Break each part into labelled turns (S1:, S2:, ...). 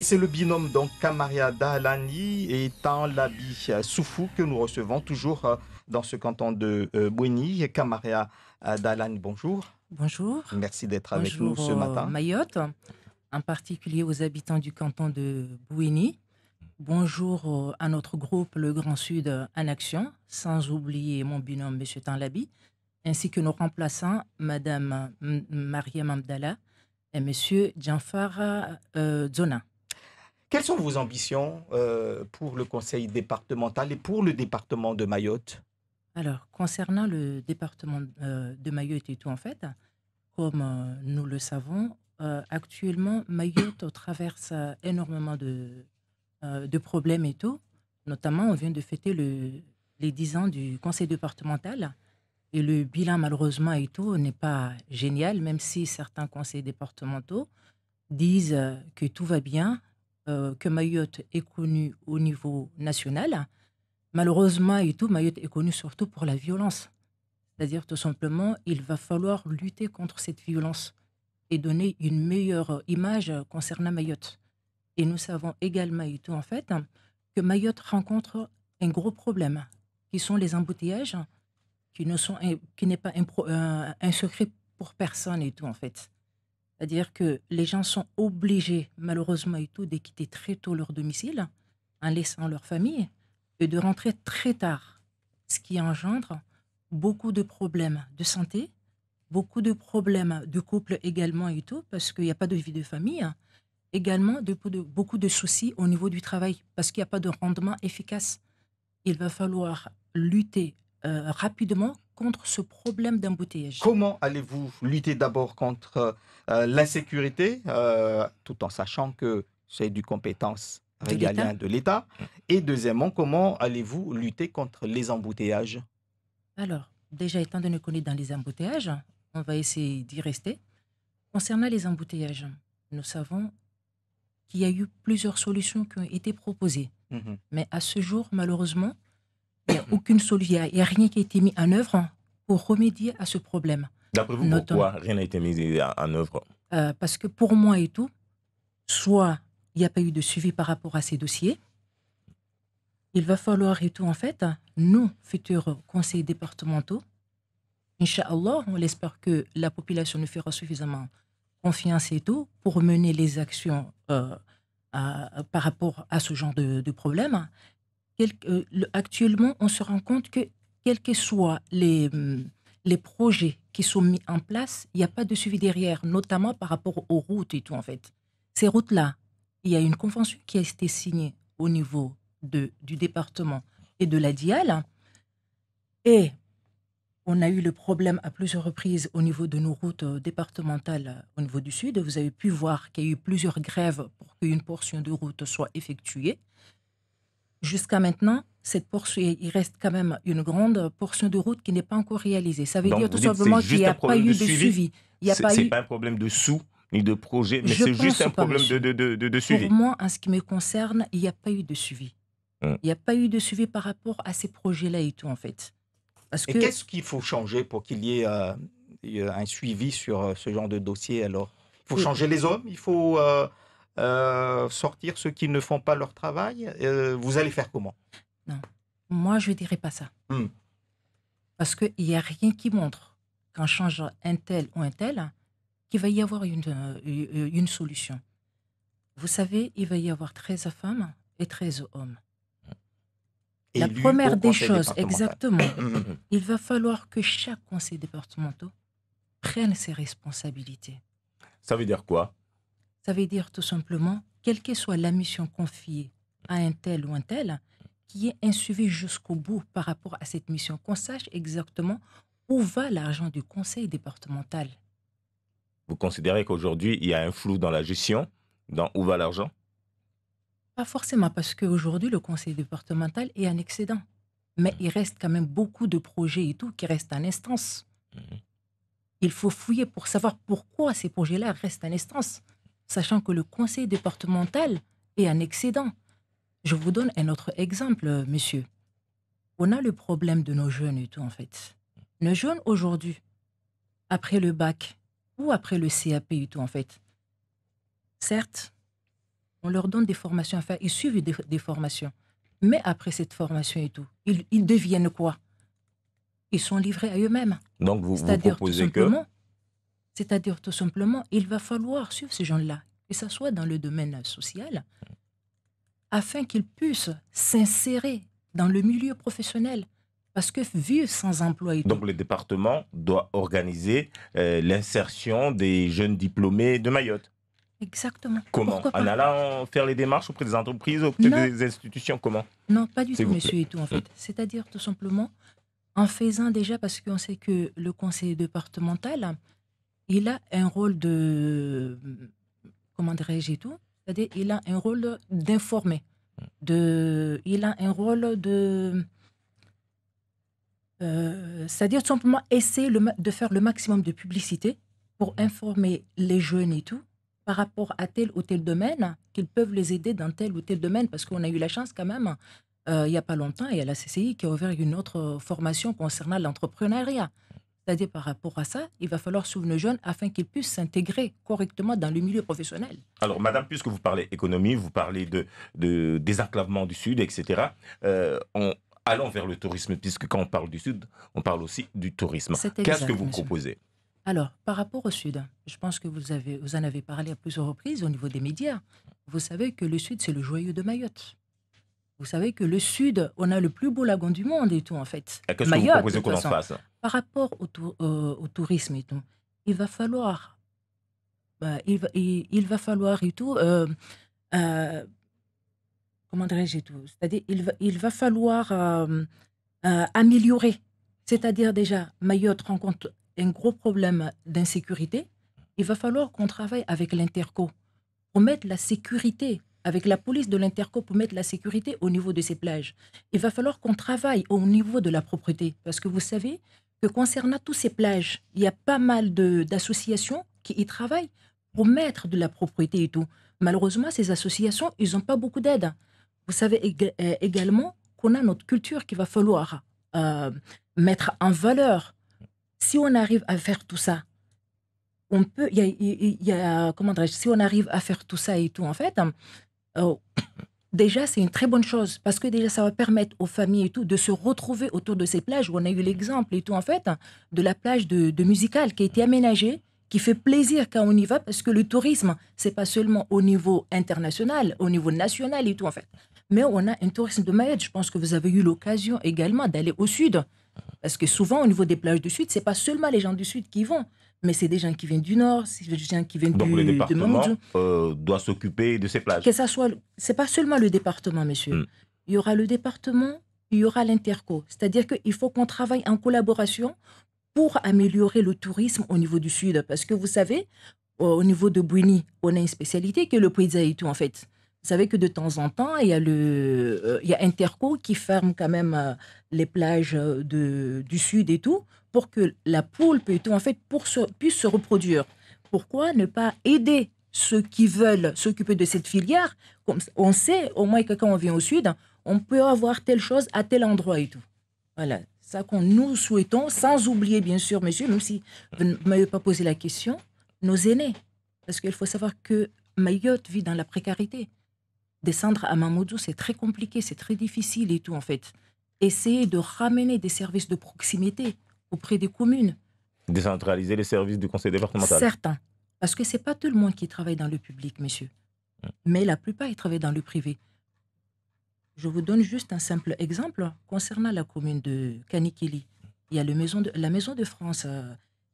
S1: C'est le binôme donc Kamaria Dahlani et Tan Soufou que nous recevons toujours euh, dans ce canton de euh, Bouéni. Kamaria euh, Dahlani, bonjour. Bonjour. Merci d'être avec nous ce matin.
S2: Mayotte, en particulier aux habitants du canton de Bouéni. Bonjour à notre groupe Le Grand Sud en action, sans oublier mon binôme M. Tan ainsi que nos remplaçants Madame Mariam Abdallah et M. Djanfar Zona.
S1: Quelles sont vos ambitions euh, pour le conseil départemental et pour le département de Mayotte
S2: Alors, concernant le département euh, de Mayotte et tout, en fait, comme euh, nous le savons, actuellement, Mayotte traverse énormément de, de problèmes et tout. Notamment, on vient de fêter le, les 10 ans du conseil départemental. Et le bilan, malheureusement, et tout, n'est pas génial, même si certains conseils départementaux disent que tout va bien, euh, que Mayotte est connue au niveau national. Malheureusement et Mayotte est connue surtout pour la violence. C'est-à-dire tout simplement, il va falloir lutter contre cette violence et donner une meilleure image concernant Mayotte. Et nous savons également et en fait que Mayotte rencontre un gros problème, qui sont les embouteillages, qui ne sont qui n'est pas un, secret pour personne et tout en fait. C'est-à-dire que les gens sont obligés, malheureusement et tout, de très tôt leur domicile en laissant leur famille et de rentrer très tard, ce qui engendre beaucoup de problèmes de santé, beaucoup de problèmes de couple également et tout, parce qu'il n'y a pas de vie de famille, également beaucoup de soucis au niveau du travail, parce qu'il n'y a pas de rendement efficace. Il va falloir lutter euh, rapidement contre ce problème d'embouteillage. Comment
S1: allez-vous lutter d'abord contre euh, l'insécurité, euh, tout en sachant que c'est du compétence régalien de l'État Et deuxièmement, comment allez-vous lutter contre les embouteillages
S2: Alors, déjà étant donné nous est dans les embouteillages, on va essayer d'y rester. Concernant les embouteillages, nous savons qu'il y a eu plusieurs solutions qui ont été proposées. Mmh Mais à ce jour, malheureusement, il a, aucune solution, il n'y a rien qui a été mis en œuvre pour remédier à ce problème. D'après vous, pourquoi
S3: rien n'a été mis en œuvre
S2: euh, Parce que pour moi et tout, soit il n'y a pas eu de suivi par rapport à ces dossiers, il va falloir et tout, en fait, nous, futurs conseillers départementaux, Inch'Allah, on espère que la population nous fera suffisamment confiance et tout pour mener les actions euh, par rapport à ce genre de, problème. Euh, actuellement, on se rend compte que quels que soient les, hum, les projets qui sont mis en place, il n'y a pas de suivi derrière, notamment par rapport aux routes et tout, en fait. Ces routes-là, il y a une convention qui a été signée au niveau de, du département et de la DIAL. Et on a eu le problème à plusieurs reprises au niveau de nos routes euh, départementales euh, au niveau du Sud. Vous avez pu voir qu'il y a eu plusieurs grèves pour qu'une portion de route soit effectuée. Jusqu'à maintenant, cette il reste quand même une grande portion de route qui n'est pas encore réalisée. Ça veut dire tout simplement qu'il n'y a pas eu de suivi. Ce n'est
S3: pas un problème de sous ni de projet, mais c'est juste un problème de, de, de, de, suivi. Pour
S2: moi, en ce qui me concerne, il n'y a pas eu de suivi. Hum. Il n'y a pas eu de suivi par rapport à ces projets-là et tout, en fait.
S1: Parce et qu'est-ce qu'il faut changer pour qu'il y ait euh, euh, un suivi sur euh, ce genre de dossier alors Il faut changer les hommes, il faut sortir ceux qui ne font pas leur travail. vous allez faire comment
S2: non, moi, je ne dirais pas ça. Hmm. Parce qu'il n'y a rien qui montre qu'en changeant un tel ou un tel, qu'il va y avoir une, euh, solution. Vous savez, il va y avoir 13 femmes et 13 hommes.
S3: La première des choses, exactement, hmm.
S2: il va falloir que chaque conseil départemental prenne ses responsabilités.
S3: Ça veut dire quoi
S2: Ça veut dire tout simplement, quelle que soit la mission confiée à un tel ou un tel, qui est insuivi jusqu'au bout par rapport à cette mission, qu'on sache exactement où va l'argent du conseil départemental.
S3: Vous considérez qu'aujourd'hui, il y a un flou dans la gestion, dans où va l'argent
S2: Pas forcément, parce qu'aujourd'hui, le conseil départemental est en excédent. Mais mmh. il reste quand même beaucoup de projets et tout qui restent en instance. Mmh. Il faut fouiller pour savoir pourquoi ces projets-là restent en instance, sachant que le conseil départemental est en excédent. Je vous donne un autre exemple, monsieur. On a le problème de nos jeunes et tout, en fait. Nos jeunes aujourd'hui, après le bac ou après le CAP et tout, en fait, certes, on leur donne des formations à ils suivent des, formations. Mais après cette formation et tout, ils, deviennent quoi Ils sont livrés à eux-mêmes.
S3: Donc vous, vous proposez que...
S2: C'est-à-dire tout simplement, il va falloir suivre ces gens-là, que ce soit dans le domaine social, afin qu'ils puissent s'insérer dans le milieu professionnel. Parce que vivre sans emploi. Et
S3: Donc le département doit organiser euh, l'insertion des jeunes diplômés de Mayotte.
S2: Exactement. Comment En
S3: allant faire les démarches auprès des entreprises, auprès des institutions, comment
S2: Non, pas du tout, monsieur et tout. en mm. fait. C'est-à-dire, tout simplement, en faisant déjà, parce qu'on sait que le conseil départemental, il a un rôle de, comment dirais-je, tout, c'est-à-dire il a un rôle d'informer. De, il a un rôle de... Euh, c'est-à-dire simplement essayer de faire le maximum de publicité pour informer les jeunes et tout par rapport à tel ou tel domaine, qu'ils peuvent les aider dans tel ou tel domaine, parce qu'on a eu la chance quand même, euh, il n'y a pas longtemps, il y a la CCI qui a ouvert une autre formation concernant l'entrepreneuriat. C'est-à-dire par rapport à ça, il va falloir souvenir nos jeunes afin qu'ils puissent s'intégrer correctement dans le milieu professionnel.
S3: Alors, madame, puisque vous parlez économie, vous parlez de, désenclavement du Sud, etc., euh, allons vers le tourisme, puisque quand on parle du Sud, on parle aussi du tourisme. Qu'est-ce que vous proposez
S2: alors, par rapport au Sud, je pense que vous, avez, vous en avez parlé à plusieurs reprises au niveau des médias. Vous savez que le Sud, c'est le joyau de Mayotte. Vous savez que le sud, on a le plus beau lagon du monde et tout, en fait. Ah, qu'est-ce que vous proposez qu'on en fasse Par rapport euh, au, tourisme et tout, il va falloir, bah, il, va, il, va falloir et tout, euh, euh, comment dirais-je tout, c'est-à-dire il va, il va falloir améliorer, c'est-à-dire déjà, Mayotte rencontre un gros problème d'insécurité, il va falloir qu'on travaille avec l'Interco pour mettre la sécurité avec la police de l'Interco pour mettre la sécurité au niveau de ces plages. Il va falloir qu'on travaille au niveau de la propreté, parce que vous savez que concernant toutes ces plages, il y a pas mal d'associations qui y travaillent pour mettre de la propreté et tout. Malheureusement, ces associations, ils n'ont pas beaucoup d'aide. Vous savez euh, également qu'on a notre culture qu'il va falloir euh, mettre en valeur. Si on arrive à faire tout ça, on peut, il y, a, comment si on arrive à faire tout ça et tout, en fait, oh, déjà, c'est une très bonne chose parce que déjà, ça va permettre aux familles et tout de se retrouver autour de ces plages où on a eu l'exemple et tout, en fait, de la plage de, musicale qui a été aménagée qui fait plaisir quand on y va parce que le tourisme, c'est pas seulement au niveau international, au niveau national et tout en fait. Mais on a un tourisme de Mayotte. Je pense que vous avez eu l'occasion également d'aller au sud. Parce que souvent, au niveau des plages du sud, c'est pas seulement les gens du sud qui vont mais c'est des gens qui viennent du Nord, c'est des gens qui viennent Donc du, le département
S3: euh, doit s'occuper de ces plages. Que ça
S2: soit, c'est pas seulement le département, monsieur. Hmm. Il y aura le département, il y aura l'interco. C'est-à-dire qu'il faut qu'on travaille en collaboration pour améliorer le tourisme au niveau du Sud, parce que vous savez, au niveau de Bouini, on a une spécialité qui est le tout en fait. Vous savez que de temps en temps, il y a, le, euh, il y a Interco qui ferme quand même euh, les plages de, du sud et tout pour que la poule en fait, puisse se reproduire. Pourquoi ne pas aider ceux qui veulent s'occuper de cette filière Comme On sait, au moins que quand on vient au sud, on peut avoir telle chose à tel endroit et tout. Voilà, ça qu'on nous souhaitons, sans oublier, bien sûr, monsieur, même si vous ne m'avez pas posé la question, nos aînés. Parce qu'il faut savoir que Mayotte vit dans la précarité. Descendre à Mamoudzou, c'est très compliqué, c'est très difficile et tout, en fait. Essayer de ramener des services de proximité auprès des communes.
S3: Décentraliser les services du conseil départemental Certains.
S2: Parce que ce n'est pas tout le monde qui travaille dans le public, monsieur. Mm. Mais la plupart, ils travaillent dans le privé. Je vous donne juste un simple exemple concernant la commune de Kanikili. Il y a la Maison de France euh,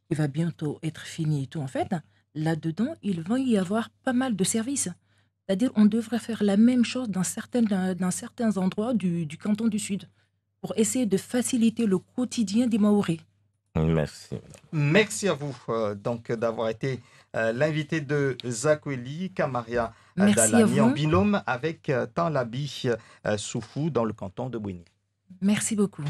S2: qui va bientôt être finie et tout. En fait, là-dedans, il va y avoir pas mal de services. C'est-à-dire on devrait faire la même chose dans certains, dans certains endroits du canton du Sud pour essayer de faciliter le quotidien des Maoris. Merci.
S1: Merci à vous euh, donc d'avoir été euh, l'invité de Zakweli Kamaria euh, Dalani en binôme avec Tanlabi Soufou dans le canton de Bouini.
S2: Merci beaucoup.